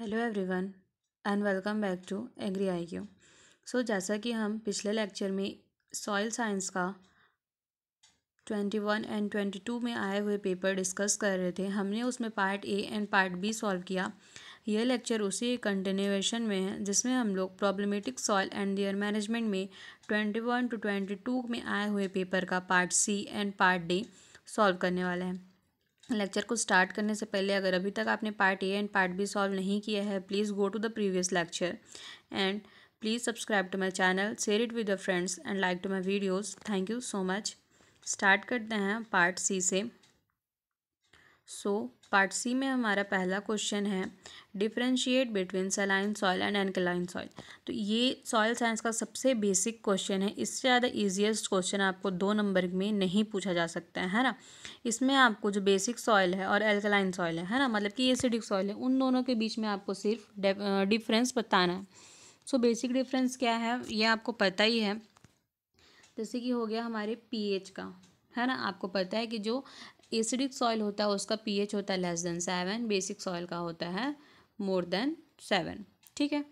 Hello everyone and welcome back to agri I Q so जैसा कि हम पिछले लेक्चर में सॉइल साइंस का twenty one and twenty two में आए हुए पेपर डिस्कस कर रहे थे हमने उसमें part A and part B solve किया यह लेक्चर उसी कंटिन्यूएशन में है जिसमें हम लोग problematic soil and their management में twenty one to twenty two में आए हुए पेपर का part C and part D solve करने वाले हैं लेक्चर को स्टार्ट करने से पहले अगर अभी तक आपने part A and part B solve नहीं किया है please go to the previous lecture and please subscribe to my channel share it with your friends and like to my videos thank you so much start करते हैं part सी से so part सी में हमारा पहला question है differentiate between saline soil and alkaline soil तो ये soil science का सबसे बेसिक क्वेश्चन है इससे ज़्यादा ईजिएस्ट क्वेश्चन आपको दो नंबर में नहीं पूछा जा सकता है है ना इसमें आपको जो बेसिक सॉइल है और एल्कलाइन सॉइल है है ना मतलब कि एसिडिक सॉइल है उन दोनों के बीच में आपको सिर्फ डिफरेंस बताना है सो बेसिक डिफरेंस क्या है ये आपको पता ही है जैसे कि हो गया हमारे पी का है ना आपको पता है कि जो एसिडिक सॉइल होता है उसका पीएच होता है less than seven basic soil का होता है मोर देन सेवन ठीक है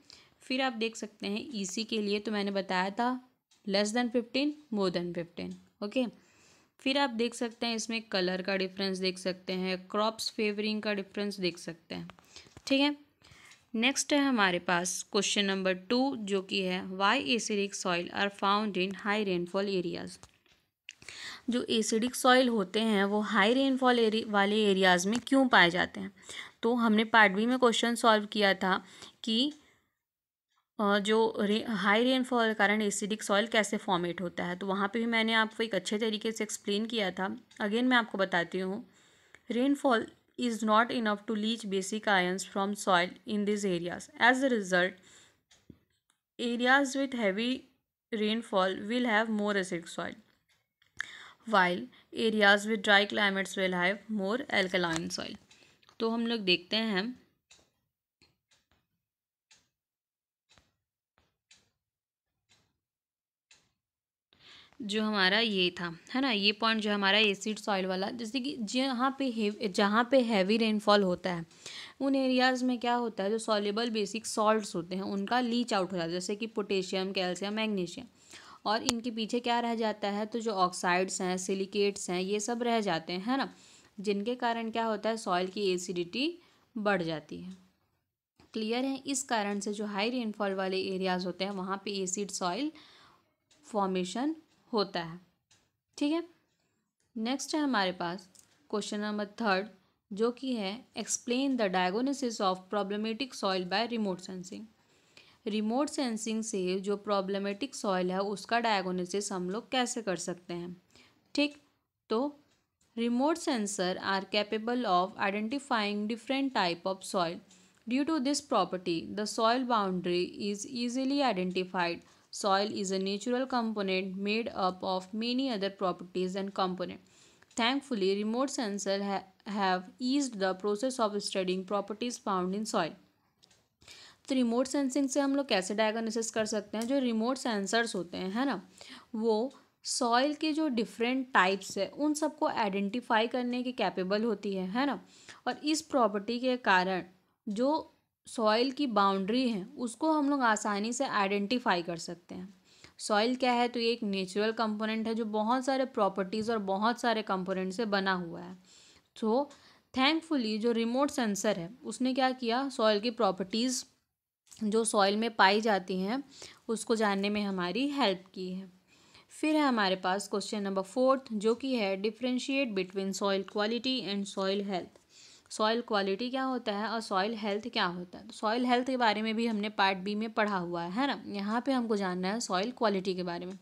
फिर आप देख सकते हैं ईसी e के लिए तो मैंने बताया था less than fifteen more than fifteen okay फिर आप देख सकते हैं इसमें कलर का डिफरेंस देख सकते हैं क्रॉप्स फेवरिंग का डिफरेंस देख सकते हैं ठीक है नेक्स्ट है हमारे पास क्वेश्चन नंबर टू जो कि है why acidic soil are found in high rainfall areas जो एसिडिक सॉइल होते हैं वो हाई रेनफॉल एरि, वाले एरियाज़ में क्यों पाए जाते हैं तो हमने पार्ट बी में क्वेश्चन सॉल्व किया था कि जो रे, हाई रेनफॉल कारण एसिडिक सॉइल कैसे फॉर्मेट होता है तो वहाँ पे भी मैंने आपको एक अच्छे तरीके से एक्सप्लेन किया था अगेन मैं आपको बताती हूँ rainfall is not enough to leach basic ions from soil in this areas as a result areas with heavy rainfall will have more acidic soil while areas with dry climates will have more alkaline soil तो हम लोग देखते हैं जो हमारा ये था है ना ये पॉइंट जो हमारा एसिड सॉइल वाला जैसे कि जहाँ पे हेवी जहाँ पे हैवी रेनफॉल होता है उन एरियाज़ में क्या होता है जो सॉलेबल बेसिक सॉल्ट्स होते हैं उनका लीच आउट हो जाता है जैसे कि पोटेशियम कैल्शियम मैग्नीशियम और इनके पीछे क्या रह जाता है तो जो ऑक्साइड्स हैं सिलिकेट्स हैं ये सब रह जाते हैं है ना जिनके कारण क्या होता है सॉइल की एसिडिटी बढ़ जाती है क्लियर है इस कारण से जो हाई रेनफॉल वाले एरियाज होते हैं वहाँ पे एसिड सॉइल फॉर्मेशन होता है ठीक है नेक्स्ट है हमारे पास क्वेश्चन नंबर थर्ड जो कि है explain the diagnosis of problematic soil by remote sensing remote sensing से जो प्रॉब्लमेटिक सॉइल है उसका डायगोनिसिस हम लोग कैसे कर सकते हैं ठीक तो remote sensor are capable of identifying different type of soil due to this property the soil boundary is easily identified soil is a natural component made up of many other properties and component thankfully remote sensor have ease the process of studying properties found in soil तो remote sensing से हम लोग कैसे diagnosis कर सकते हैं जो remote sensors होते हैं है ना वो सॉइल के जो डिफरेंट टाइप्स है उन सबको आइडेंटिफाई करने की कैपेबल होती है है ना और इस प्रॉपर्टी के कारण जो सॉइल की बाउंड्री है उसको हम लोग आसानी से आइडेंटिफाई कर सकते हैं सॉइल क्या है तो ये एक नेचुरल कंपोनेंट है जो बहुत सारे प्रॉपर्टीज़ और बहुत सारे कंपोनेंट से बना हुआ है सो थैंकफुली जो रिमोट सेंसर है उसने क्या किया सॉइल की प्रॉपर्टीज़ जो सॉइल में पाई जाती हैं उसको जानने में हमारी हेल्प की है फिर है हमारे पास क्वेश्चन नंबर फोर्थ जो कि है differentiate between soil quality and soil health soil quality क्या होता है और सॉइल हेल्थ क्या होता है तो सॉइल हेल्थ के बारे में भी हमने पार्ट बी में पढ़ा हुआ है है ना यहाँ पे हमको जानना है सॉइल क्वालिटी के बारे में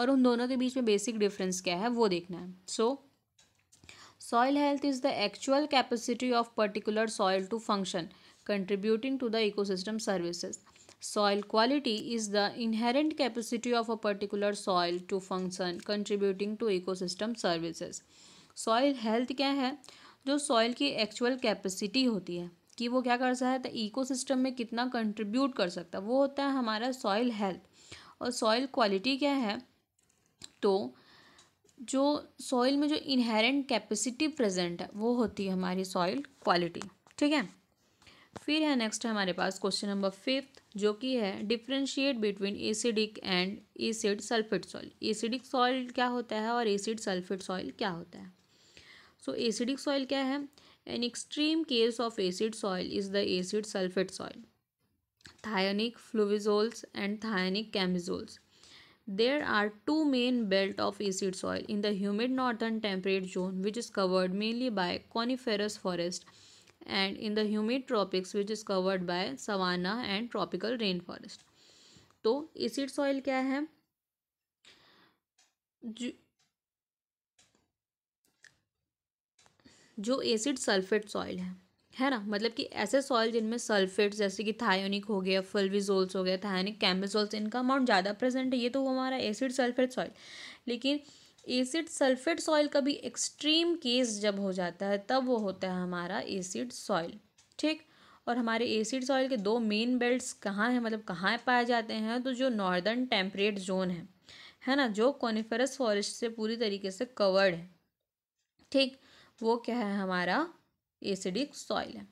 और उन दोनों के बीच में बेसिक डिफरेंस क्या है वो देखना है so soil health is the actual capacity of particular soil to function contributing to the ecosystem services. Soil quality is the inherent capacity of a particular soil to function contributing to ecosystem services. soil health kya hai jo soil ki actual capacity hoti hai कि वो क्या कर सकता है तो ecosystem में कितना contribute कर सकता है वो होता है हमारा सॉइल हेल्थ और सॉइल क्वालिटी क्या है तो जो सॉइल में जो इनहेरेंट कैपेसिटी प्रेजेंट है वो होती है हमारी सॉइल क्वालिटी ठीक है फिर है नेक्स्ट हमारे पास क्वेश्चन नंबर फिफ्थ जो कि है differentiate between acidic and acid sulphate soil acidic soil क्या होता है और एसिड सल्फेट सॉइल क्या होता है सो एसिडिक सॉइल क्या है an extreme case of acid soil is the acid sulphate soil thionic fluvisols and thionic cambisols there are two main belt of acid soil in the humid northern temperate zone which is covered mainly by coniferous forest and in the humid tropics which is covered by savanna and tropical rainforest. तो acid soil क्या है जो acid sulphate soil है है ना मतलब कि ऐसे सॉइल जिनमें सल्फेट जैसे कि थायोनिक हो गया फलविजोल्स हो गया थायोनिक कैम्बिजोल्स इनका अमाउंट ज़्यादा प्रेजेंट है ये तो हमारा एसिड सल्फेट सॉइल लेकिन एसिड सल्फेट सॉइल का भी एक्सट्रीम केस जब हो जाता है तब वो होता है हमारा एसिड सॉइल ठीक और हमारे एसिड सॉइल के दो मेन बेल्ट्स कहाँ हैं मतलब कहाँ पाए जाते हैं तो जो नॉर्दर्न टेम्परेट जोन है है ना जो कॉनिफेरस फॉरेस्ट से पूरी तरीके से कवर्ड है ठीक वो क्या है हमारा एसिडिक सॉइल है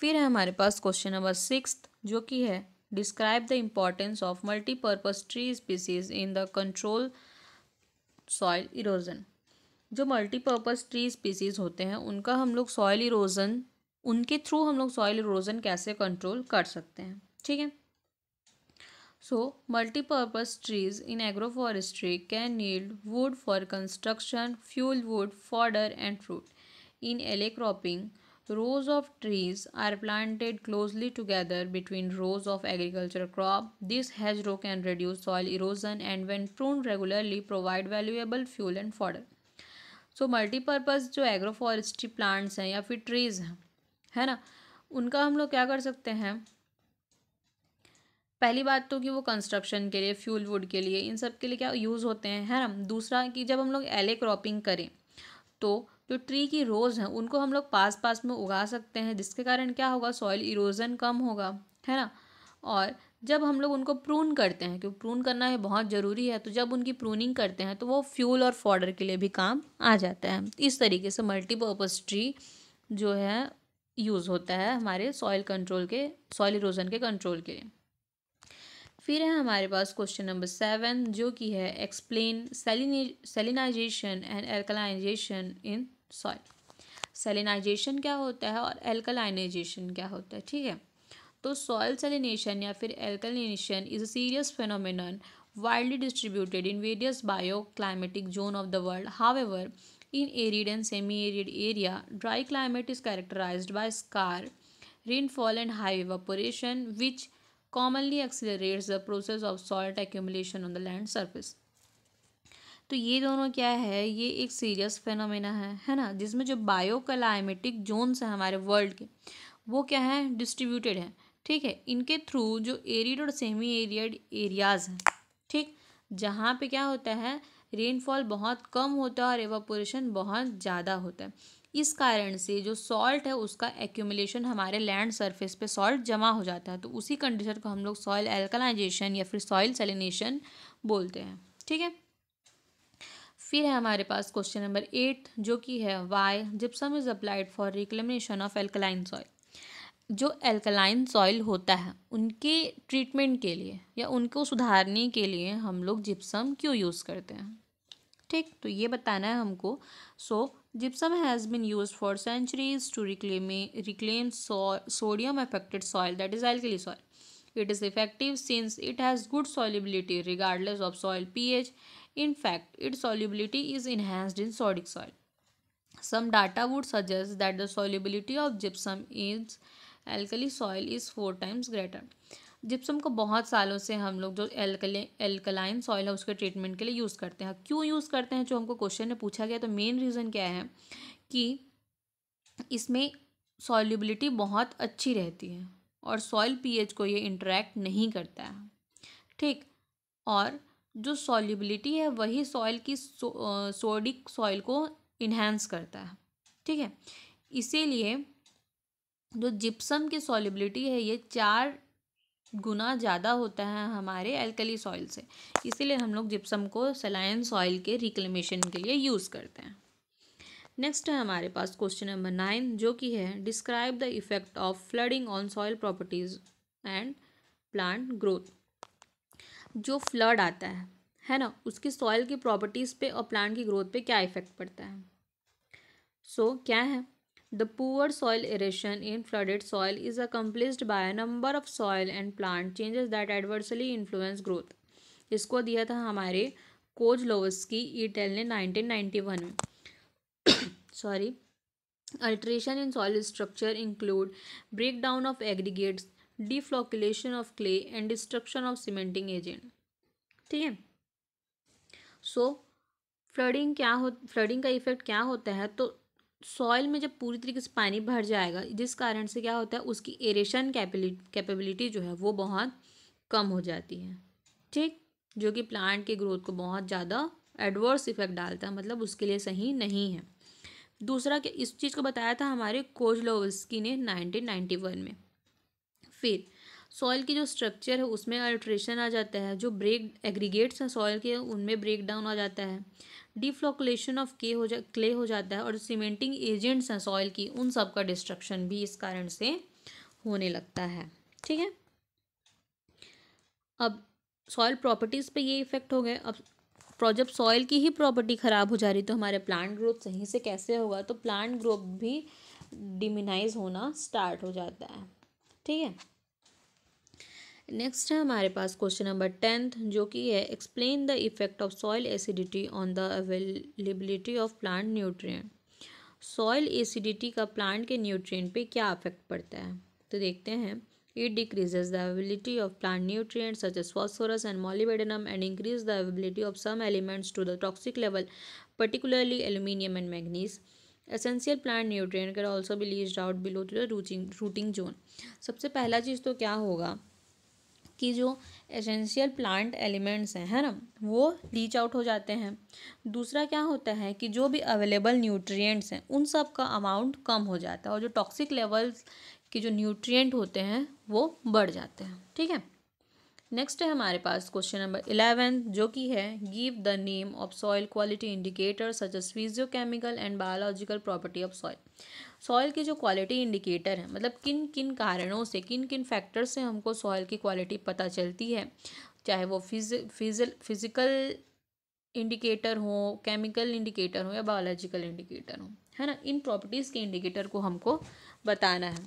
फिर है हमारे पास क्वेश्चन नंबर सिक्स जो कि है describe the importance of multipurpose tree species in the control soil erosion जो मल्टीपर्पज ट्री स्पीसीज होते हैं उनका हम लोग सॉइल इरोजन उनके थ्रू हम लोग सॉइल इरोजन कैसे कंट्रोल कर सकते हैं ठीक है so multipurpose trees in agroforestry can yield wood for construction fuel wood fodder and fruit in alley cropping rows of trees are planted closely together between rows of agricultural crop this hedgerow can reduce soil erosion and when pruned regularly provide valuable fuel and fodder so multipurpose जो agroforestry plants हैं या फिर trees हैं है ना उनका हम लोग क्या कर सकते हैं पहली बात तो कि वो कंस्ट्रक्शन के लिए फ्यूल वुड के लिए इन सब के लिए क्या यूज़ होते हैं है ना दूसरा कि जब हम लोग एले क्रॉपिंग करें तो जो ट्री की रोज़ हैं उनको हम लोग पास पास में उगा सकते हैं जिसके कारण क्या होगा सॉइल इरोजन कम होगा है ना और जब हम लोग उनको प्रून करते हैं क्योंकि प्रून करना है बहुत ज़रूरी है तो जब उनकी प्रूनिंग करते हैं तो वो फ्यूल और फॉर्डर के लिए भी काम आ जाता है इस तरीके से मल्टीपर्पज़ ट्री जो है यूज़ होता है हमारे सॉइल कंट्रोल के सॉइल इरोजन के कंट्रोल के लिए फिर है हमारे पास क्वेश्चन नंबर सेवन जो कि है explain salinization and alkalization in sorry salinization क्या होता है और एल्कलाइनाइजेशन क्या होता है ठीक है तो सॉयल सेलिनेशन या फिर alkalination is a serious phenomenon widely distributed in various bio climatic zone of the world however in arid and semi arid area dry climate is characterize by scarce rainfall and high evaporation which commonly accelerates the process of salt accumulation on the land surface तो ये दोनों क्या है ये एक serious phenomena है है ना जिसमें जो बायो क्लाइमेटिक जोन्स हैं हमारे वर्ल्ड के वो क्या है डिस्ट्रीब्यूटेड हैं ठीक है इनके थ्रू जो एरिड और सेमी एरियड एरियाज़ हैं ठीक जहाँ पे क्या होता है रेनफॉल बहुत कम होता है और एवापोरेशन बहुत ज़्यादा होता है इस कारण से जो सॉल्ट है उसका एक्यूमुलेशन हमारे लैंड सरफेस पे सॉल्ट जमा हो जाता है तो उसी कंडीशन को हम लोग सॉइल एल्कलाइजेशन या फिर सॉइल सेलिनेशन बोलते हैं ठीक है फिर है हमारे पास क्वेश्चन नंबर एट जो कि है why gypsum is applied for reclamation of alkaline soil जो एल्कलाइन सॉइल होता है उनके ट्रीटमेंट के लिए या उनको सुधारने के लिए हम लोग जिप्सम क्यों यूज़ करते हैं ठीक तो ये बताना है हमको so gypsum has been use for centuries to reclaim reclaim sodium affected soil that is alkali soil It is effective since it has good solubility regardless of soil pH. In fact, its solubility is enhanced in sodic soil. Some data would suggest that the solubility of gypsum in alkali soil is four times greater. Gypsum को बहुत सालों से हम लोग जो alkali alkaline soil है उसके treatment के लिए यूज़ करते हैं क्यों यूज़ करते हैं जो हमको क्वेश्चन में पूछा गया तो मेन रीज़न क्या है कि इसमें सॉल्युबिलिटी बहुत अच्छी रहती है और सॉइल पीएच को ये इंटरेक्ट नहीं करता है ठीक और जो सॉल्युबिलिटी है वही सॉइल की सोडिक सॉइल को इन्हेंस करता है ठीक है इसीलिए जो जिप्सम की सॉल्युबिलिटी है ये चार गुना ज़्यादा होता है हमारे एल्कली सॉइल से इसीलिए हम लोग जिप्सम को सलाइन सॉइल के रिक्लेमेशन के लिए यूज़ करते हैं नेक्स्ट है हमारे पास क्वेश्चन नंबर नाइन जो कि है describe the effect of flooding on soil properties and plant growth जो फ्लड आता है है ना उसकी सॉइल की प्रॉपर्टीज़ पे और प्लांट की ग्रोथ पे क्या इफेक्ट पड़ता है सो so, क्या है the poor soil aeration in flooded soil is accomplished by number of soil and plant changes that adversely influence growth इसको दिया था हमारे कोज लोवस्की ईटेल ने नाइनटीन नाइन्टी वन में sorry alteration in soil structure include breakdown of aggregates deflocculation of clay and destruction of cementing agent ठीक है सो flooding क्या हो फ्लडिंग का इफेक्ट क्या होता है तो सॉइल में जब पूरी तरीके से पानी भर जाएगा जिस कारण से क्या होता है उसकी एरेशन कैपेबिलिटी जो है वो बहुत कम हो जाती है ठीक जो कि प्लांट के ग्रोथ को बहुत ज़्यादा एडवर्स इफेक्ट डालता है मतलब उसके लिए सही नहीं है दूसरा इस चीज़ को बताया था हमारे कोजलोवस्की ने 1991 में फिर सॉइल की जो स्ट्रक्चर है उसमें अल्ट्रेशन आ जाता है जो ब्रेक एग्रीगेट्स हैं सॉइल के उनमें ब्रेक डाउन आ जाता है डिफ्लोकलेशन ऑफ के हो जा क्ले हो जाता है और सीमेंटिंग एजेंट्स हैं सॉइल की उन सब का डिस्ट्रक्शन भी इस कारण से होने लगता है ठीक है अब सॉइल प्रॉपर्टीज़ पे ये इफेक्ट हो गए अब जब सॉइल की ही प्रॉपर्टी ख़राब हो जा रही तो हमारे प्लांट ग्रोथ सही से कैसे होगा तो प्लांट ग्रोथ भी डिमिनाइज होना स्टार्ट हो जाता है ठीक है नेक्स्ट है हमारे पास क्वेश्चन नंबर टेंथ जो कि है explain the effect of soil acidity on the availability of plant nutrient soil acidity का प्लांट के न्यूट्रिएंट पे क्या इफेक्ट पड़ता है तो देखते हैं It decreases the availability of plant nutrients such as phosphorus and molybdenum and increases the availability of some elements to the toxic level, particularly aluminium and manganese. essential plant nutrient can also be leached out below to the rooting rooting zone सबसे पहला चीज़ तो क्या होगा कि जो essential plant elements हैं है ना वो लीच आउट हो जाते हैं दूसरा क्या होता है कि जो भी अवेलेबल न्यूट्रिएंट्स हैं उन सब का अमाउंट कम हो जाता है और जो टॉक्सिक लेवल्स कि जो न्यूट्रिएंट होते हैं वो बढ़ जाते हैं ठीक है नेक्स्ट है हमारे पास क्वेश्चन नंबर इलेवन जो कि है give the name of soil quality indicator such as physiochemical and biological property of soil soil के जो क्वालिटी इंडिकेटर है मतलब किन किन कारणों से किन किन फैक्टर्स से हमको सॉइल की क्वालिटी पता चलती है चाहे वो फिज फिज फिजिकल इंडिकेटर हो केमिकल इंडिकेटर हो या बायोलॉजिकल इंडिकेटर हो है ना इन प्रॉपर्टीज़ के इंडिकेटर को हमको बताना है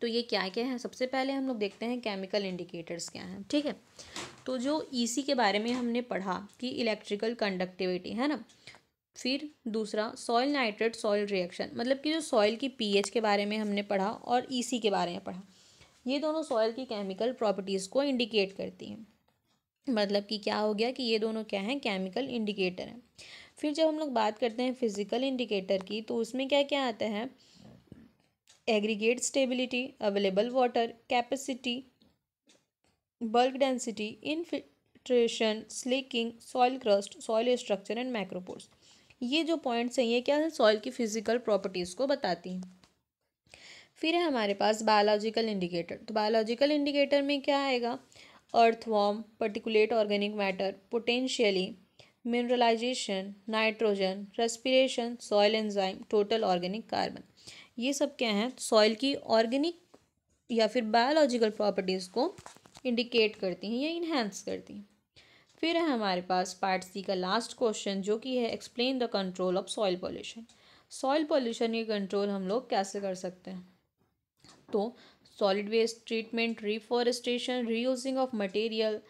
तो ये क्या क्या है सबसे पहले हम लोग देखते हैं केमिकल इंडिकेटर्स क्या हैं ठीक है तो जो ईसी e के बारे में हमने पढ़ा कि इलेक्ट्रिकल कंडक्टिविटी है ना फिर दूसरा सॉइल नाइट्रेट सॉइल रिएक्शन मतलब कि जो सॉइल की पीएच के बारे में हमने पढ़ा और ईसी e के बारे में पढ़ा ये दोनों सॉइल की केमिकल प्रॉपर्टीज़ को इंडिकेट करती हैं मतलब कि क्या हो गया कि ये दोनों क्या हैं केमिकल इंडिकेटर हैं फिर जब हम लोग बात करते हैं फिज़िकल इंडिकेटर की तो उसमें क्या क्या आता है aggregate stability, available water, capacity, bulk density, infiltration, slaking, soil crust, soil structure and macropores. ये जो पॉइंट्स हैं ये क्या है सॉइल की फिजिकल प्रॉपर्टीज़ को बताती हैं फिर है हमारे पास बायोलॉजिकल इंडिकेटर तो बायोलॉजिकल इंडिकेटर में क्या आएगा earthworm particulate organic matter potentially mineralization nitrogen respiration soil enzyme total organic carbon ये सब क्या हैं सॉइल की ऑर्गेनिक या फिर बायोलॉजिकल प्रॉपर्टीज़ को इंडिकेट करती हैं या इन्हेंस करती हैं फिर है हमारे पास पार्ट सी का लास्ट क्वेश्चन जो कि है explain the control of soil pollution soil pollution की कंट्रोल हम लोग कैसे कर सकते हैं तो solid waste treatment reforestation reusing of material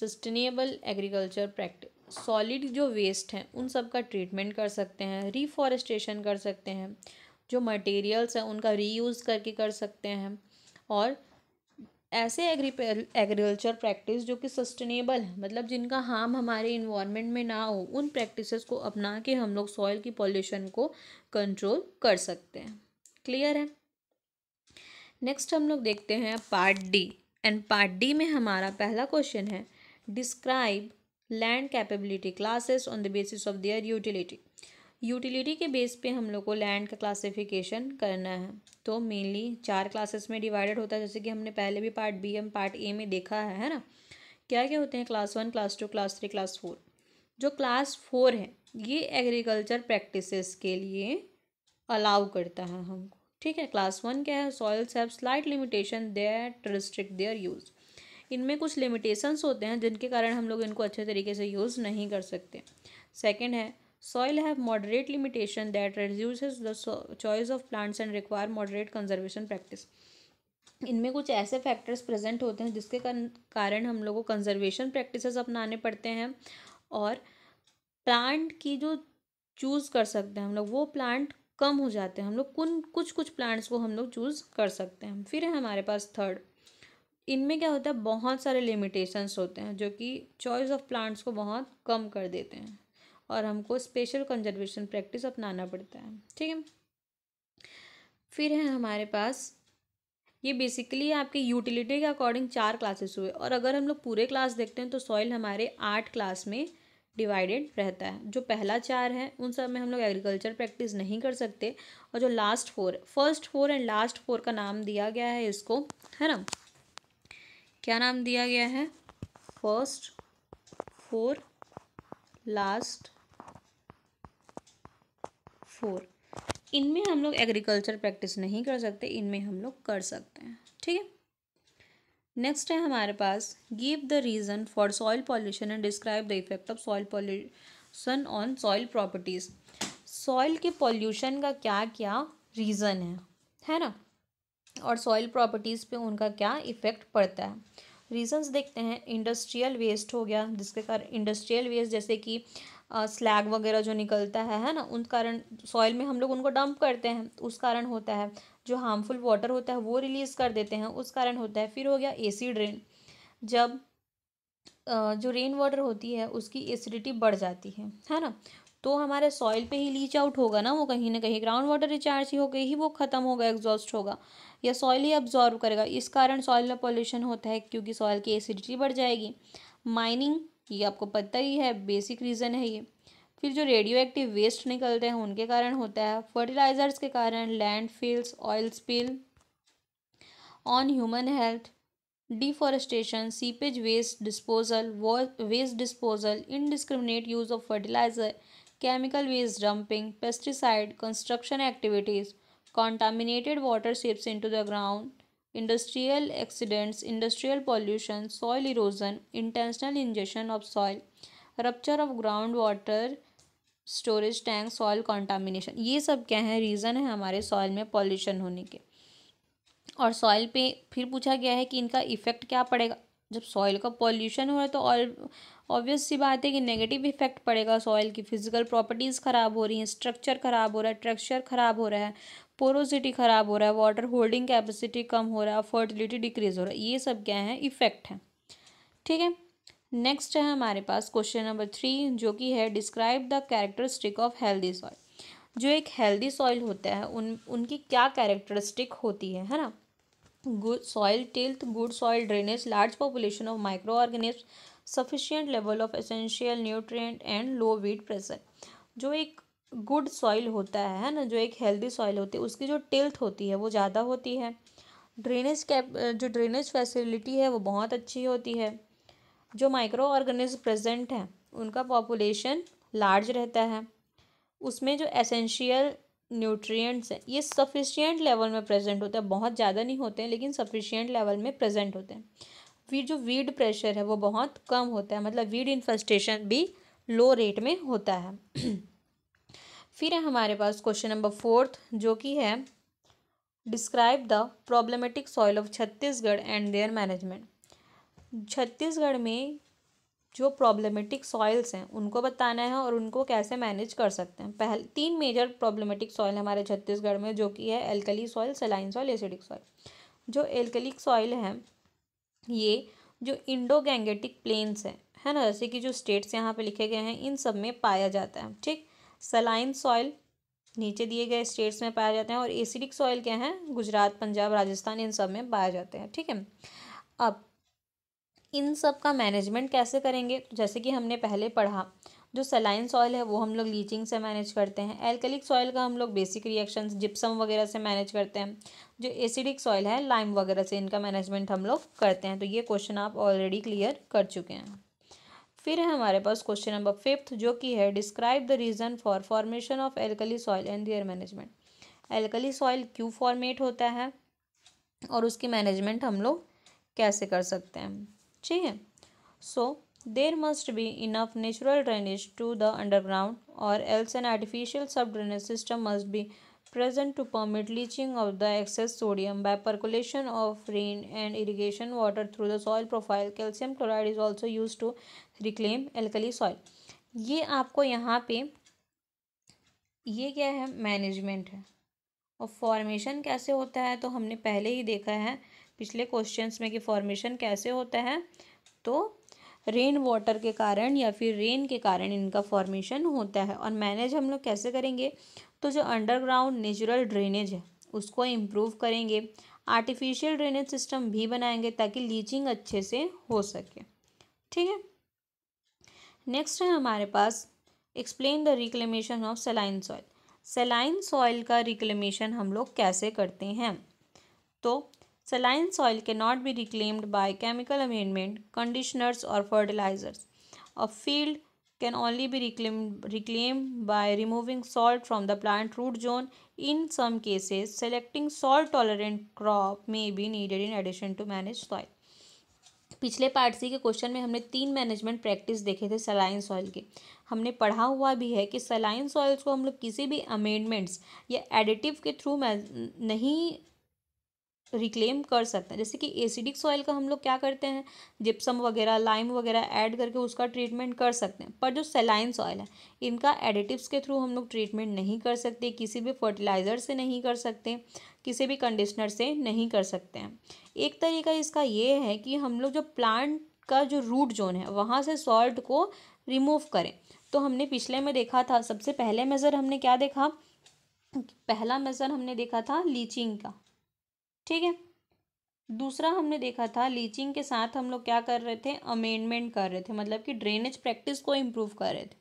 sustainable agriculture practice solid जो वेस्ट हैं उन सब का ट्रीटमेंट कर सकते हैं रिफॉरेस्टेशन कर सकते हैं जो मटेरियल्स हैं उनका रीयूज़ करके कर सकते हैं और ऐसे एग्री एग्रीकल्चर प्रैक्टिस जो कि सस्टेनेबल है मतलब जिनका हार्म हमारे इन्वायरमेंट में ना हो उन प्रैक्टिसेस को अपना के हम लोग सॉइल की पॉल्यूशन को कंट्रोल कर सकते हैं क्लियर है नेक्स्ट हम लोग देखते हैं part D and part D में हमारा पहला क्वेश्चन है describe land capability classes on the basis of their utility utility के बेस पे हम लोग को लैंड का क्लासिफिकेशन करना है तो मेनली चार क्लासेस में डिवाइडेड होता है जैसे कि हमने पहले भी part B M part A में देखा है है ना क्या क्या होते हैं class one class two class three class four जो क्लास फोर है ये एग्रीकल्चर प्रैक्टिसेस के लिए अलाउ करता है हमको ठीक है क्लास वन क्या है soils have slight limitation their restrict their use इनमें कुछ लिमिटेशंस होते हैं जिनके कारण हम लोग इनको अच्छे तरीके से यूज़ नहीं कर सकते सेकेंड है soil have moderate limitation that reduces the choice of plants and require moderate conservation practice इनमें कुछ ऐसे फैक्टर्स प्रेजेंट होते हैं जिसके कारण हम लोगों को कंजर्वेशन प्रैक्टिसेस अपनाने पड़ते हैं और प्लांट की जो चूज़ कर सकते हैं हम लोग वो प्लांट कम हो जाते हैं हम लोग कुन कुछ कुछ प्लांट्स को हम लोग चूज़ कर सकते हैं फिर है हमारे पास थर्ड इनमें क्या होता है बहुत सारे लिमिटेशंस होते हैं जो कि चॉइस ऑफ प्लांट्स को बहुत कम कर देते हैं और हमको स्पेशल कंजर्वेशन प्रैक्टिस अपनाना पड़ता है ठीक है फिर है हमारे पास ये बेसिकली आपके यूटिलिटी के अकॉर्डिंग चार क्लासेस हुए और अगर हम लोग पूरे क्लास देखते हैं तो सॉइल हमारे आठ क्लास में डिवाइडेड रहता है जो पहला चार है उन सब में हम लोग एग्रीकल्चर प्रैक्टिस नहीं कर सकते और जो last four first four and last four का नाम दिया गया है इसको है ना क्या नाम दिया गया है फर्स्ट फोर लास्ट फोर इनमें हम लोग एग्रीकल्चर प्रैक्टिस नहीं कर सकते इनमें हम लोग कर सकते हैं ठीक है नेक्स्ट है हमारे पास give the reason for soil pollution and describe the effect of soil pollution on soil properties soil के पॉल्यूशन का क्या क्या रीज़न है है ना और सॉइल प्रॉपर्टीज़ पे उनका क्या इफ़ेक्ट पड़ता है रीजंस देखते हैं इंडस्ट्रियल वेस्ट हो गया जिसके कारण इंडस्ट्रियल वेस्ट जैसे कि स्लैग वगैरह जो निकलता है है ना उन कारण सॉइल में हम लोग उनको डंप करते हैं उस कारण होता है जो हार्मफुल वाटर होता है वो रिलीज़ कर देते हैं उस कारण होता है फिर हो गया एसिड रेन जब जो रेन वाटर होती है उसकी एसिडिटी बढ़ जाती है है ना तो हमारे सॉइल पे ही लीच आउट होगा ना वो कहीं ना कहीं ग्राउंड वाटर रिचार्ज ही हो गई ही वो ख़त्म होगा एग्जॉस्ट होगा या सॉइल ही अब्जॉर्व करेगा इस कारण सॉइल में पॉल्यूशन होता है क्योंकि सॉइल की एसिडिटी बढ़ जाएगी माइनिंग ये आपको पता ही है बेसिक रीज़न है ये फिर जो रेडियो एक्टिव वेस्ट निकलते हैं उनके कारण होता है फर्टिलाइजर्स के कारण landfills oil spill on human health deforestation seepage waste disposal waste disposal indiscriminate use of fertilizer chemical waste dumping pesticide construction activities water water into the ground industrial accidents industrial pollution soil erosion intentional ingestion of soil rupture of ground water storage tank soil contamination ये सब क्या है reason है हमारे soil में pollution होने के और सॉइल पे फिर पूछा गया है कि इनका इफ़ेक्ट क्या पड़ेगा जब सॉइल का पॉल्यूशन हो रहा है तो ऑब्वियस सी बात है कि नेगेटिव इफेक्ट पड़ेगा सॉइल की फिजिकल प्रॉपर्टीज़ ख़राब हो रही हैं स्ट्रक्चर ख़राब हो रहा है ट्रक्चर ख़राब हो रहा है पोरोसिटी ख़राब हो रहा है वाटर होल्डिंग कैपेसिटी कम हो रहा है फर्टिलिटी डिक्रीज हो रहा है ये सब क्या है इफ़ेक्ट है ठीक है नेक्स्ट है हमारे पास क्वेश्चन नंबर थ्री जो कि है describe the characteristic of healthy soil जो एक हेल्दी सॉइल होता है उन उनकी क्या कैरेक्टरिस्टिक होती है है ना good soil tilth good soil drainage large population of microorganism sufficient level of essential nutrient and low weed pressure जो एक गुड सॉइल होता है है ना जो एक हेल्दी सॉइल होती है उसकी जो टिल्थ होती है वो ज़्यादा होती है ड्रेनेज कैप जो ड्रेनेज फैसिलिटी है वो बहुत अच्छी होती है जो माइक्रो ऑर्गेनिज्म प्रेजेंट हैं उनका पॉपुलेशन लार्ज रहता है उसमें जो एसेंशियल न्यूट्रिएंट्स हैं ये सफिशिएंट लेवल में प्रेजेंट होते हैं बहुत ज़्यादा नहीं होते हैं लेकिन सफिशिएंट लेवल में प्रेजेंट होते हैं वीड जो वीड प्रेशर है वो बहुत कम होता है मतलब वीड इन्फेस्टेशन भी लो रेट में होता है फिर है हमारे पास क्वेश्चन नंबर फोर्थ जो कि है describe the problematic soil of Chhattisgarh and their management Chhattisgarh में जो प्रॉब्लमेटिक सॉइल्स हैं उनको बताना है और उनको कैसे मैनेज कर सकते हैं पहल तीन मेजर प्रॉब्लमेटिक सॉइल हमारे छत्तीसगढ़ में जो कि है alkali soil saline soil acidic soil जो एल्कलिक सॉइल है ये जो इंडो गैंगेटिक प्लेन्स हैं है ना जैसे कि जो स्टेट्स यहाँ पे लिखे गए हैं इन सब में पाया जाता है ठीक सलाइन सॉइल नीचे दिए गए स्टेट्स में पाए जाते हैं और एसिडिक सॉइल क्या हैं गुजरात पंजाब राजस्थान इन सब में पाए जाते हैं ठीक है अब इन सब का मैनेजमेंट कैसे करेंगे तो जैसे कि हमने पहले पढ़ा जो सलाइन सॉइल है वो हम लोग लीचिंग से मैनेज करते हैं एल्कलिक सॉइल का हम लोग बेसिक रिएक्शन जिप्सम वगैरह से मैनेज करते हैं जो एसिडिक सॉइल है लाइम वगैरह से इनका मैनेजमेंट हम लोग करते हैं तो ये क्वेश्चन आप ऑलरेडी क्लियर कर चुके हैं फिर है हमारे पास क्वेश्चन नंबर फिफ्थ जो कि है describe the reason for formation of alkali soil and their management alkali soil क्यों फॉर्मेट होता है और उसकी मैनेजमेंट हम लोग कैसे कर सकते हैं ठीक है so there must be enough natural drainage to the underground और else an artificial sub drainage system must be present to permit leaching of the excess sodium by percolation of rain and irrigation water through the soil profile calcium chloride is also use to reclaim alkali soil ये आपको यहाँ पे ये क्या है management है और formation कैसे होता है तो हमने पहले ही देखा है पिछले क्वेश्चंस में कि फॉर्मेशन कैसे होता है तो रेन वाटर के कारण या फिर रेन के कारण इनका फॉर्मेशन होता है और मैनेज हम लोग कैसे करेंगे तो जो अंडरग्राउंड नेचुरल ड्रेनेज है उसको इम्प्रूव करेंगे आर्टिफिशियल ड्रेनेज सिस्टम भी बनाएंगे ताकि लीचिंग अच्छे से हो सके ठीक है नेक्स्ट है हमारे पास explain the reclamation of saline soil saline soil का रिक्लेमेशन हम लोग कैसे करते हैं तो saline soil can not be reclaimed by chemical amendment conditioners और fertilizers a field can only be reclaim reclaim by removing salt from the plant root zone in some cases selecting salt tolerant crop may be needed in addition to manage soil पिछले part C के question में हमने तीन management practice देखे थे saline soil के हमने पढ़ा हुआ भी है कि सलाइन सॉइल्स को हम लोग किसी भी अमेंडमेंट्स या एडिटिव के थ्रू नहीं रिक्लेम कर सकते हैं जैसे कि एसिडिक सॉइल का हम लोग क्या करते हैं जिप्सम वगैरह लाइम वगैरह ऐड करके उसका ट्रीटमेंट कर सकते हैं पर जो सेलाइन सॉइल है इनका एडिटिव्स के थ्रू हम लोग ट्रीटमेंट नहीं कर सकते किसी भी फर्टिलाइज़र से नहीं कर सकते किसी भी कंडीशनर से नहीं कर सकते हैं एक तरीका इसका ये है कि हम लोग जो प्लांट का जो रूट जोन है वहाँ से सॉल्ट को रिमूव करें तो हमने पिछले में देखा था सबसे पहले मेज़र हमने क्या देखा पहला मेज़र हमने देखा था लीचिंग का ठीक है दूसरा हमने देखा था लीचिंग के साथ हम लोग क्या कर रहे थे अमेंडमेंट कर रहे थे मतलब कि ड्रेनेज प्रैक्टिस को इम्प्रूव कर रहे थे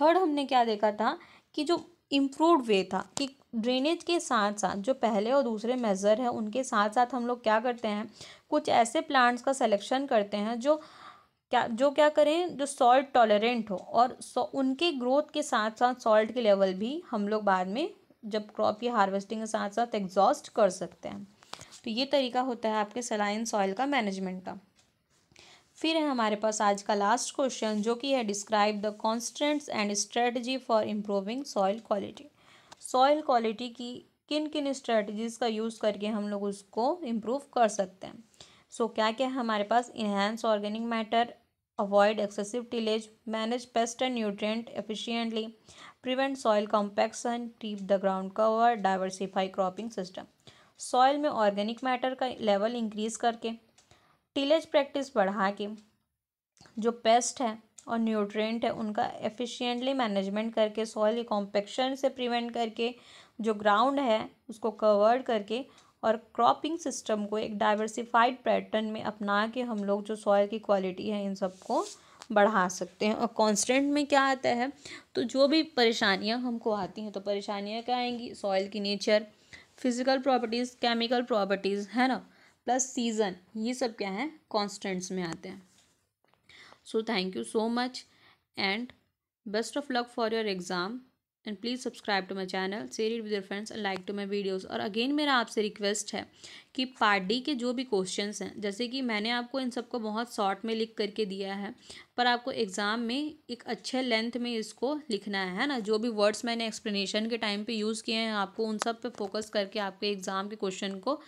थर्ड हमने क्या देखा था कि जो इम्प्रूव वे था कि ड्रेनेज के साथ साथ जो पहले और दूसरे मेज़र हैं उनके साथ साथ हम लोग क्या करते हैं कुछ ऐसे प्लांट्स का सिलेक्शन करते हैं जो क्या जो क्या करें जो सॉल्ट टॉलरेंट हो और उनके ग्रोथ के साथ साथ सॉल्ट के लेवल भी हम लोग बाद में जब क्रॉप की हार्वेस्टिंग के साथ साथ एग्जॉस्ट कर सकते हैं तो ये तरीका होता है आपके सलाइन सॉइल का मैनेजमेंट का फिर है हमारे पास आज का लास्ट क्वेश्चन जो कि है describe the constants and strategy for improving soil quality soil quality की किन किन स्ट्रेटजीज़ का यूज़ करके हम लोग उसको इम्प्रूव कर सकते हैं सो so, क्या क्या है हमारे पास enhance organic matter avoid excessive tillage manage pest and nutrient efficiently prevent soil compaction keep the ground cover diversify cropping system soil में ऑर्गेनिक मैटर का लेवल इंक्रीज करके टीलेज प्रैक्टिस बढ़ा के जो पेस्ट है और न्यूट्रेंट है उनका एफिशिएंटली मैनेजमेंट करके सॉइल कॉम्पेक्शन से प्रिवेंट करके जो ग्राउंड है उसको कवर्ड करके और क्रॉपिंग सिस्टम को एक डाइवर्सिफाइड पैटर्न में अपना के हम लोग जो सॉइल की क्वालिटी है इन सबको बढ़ा सकते हैं और कांस्टेंट में क्या आता है तो जो भी परेशानियां हमको आती हैं तो परेशानियां क्या आएंगी सॉइल की nature physical properties chemical properties है ना प्लस सीज़न ये सब क्या है कॉन्स्टेंट्स में आते हैं so thank you so much and best of luck for your exam and please subscribe to my channel share it with your friends and like to my videos और again मेरा आपसे रिक्वेस्ट है कि part D के जो भी question हैं जैसे कि मैंने आपको इन सबको बहुत शॉर्ट में लिख करके दिया है पर आपको एग्ज़ाम में एक अच्छे लेंथ में इसको लिखना है ना जो भी वर्ड्स मैंने एक्सप्लेनेशन के टाइम पर यूज़ किए हैं आपको उन सब पर फोकस करके आपके एग्ज़ाम के क्वेश्चन को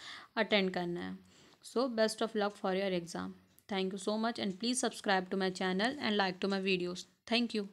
अटेंड करना है So best of luck for your exam. Thank you so much and please subscribe to my channel and like to my videos. Thank you.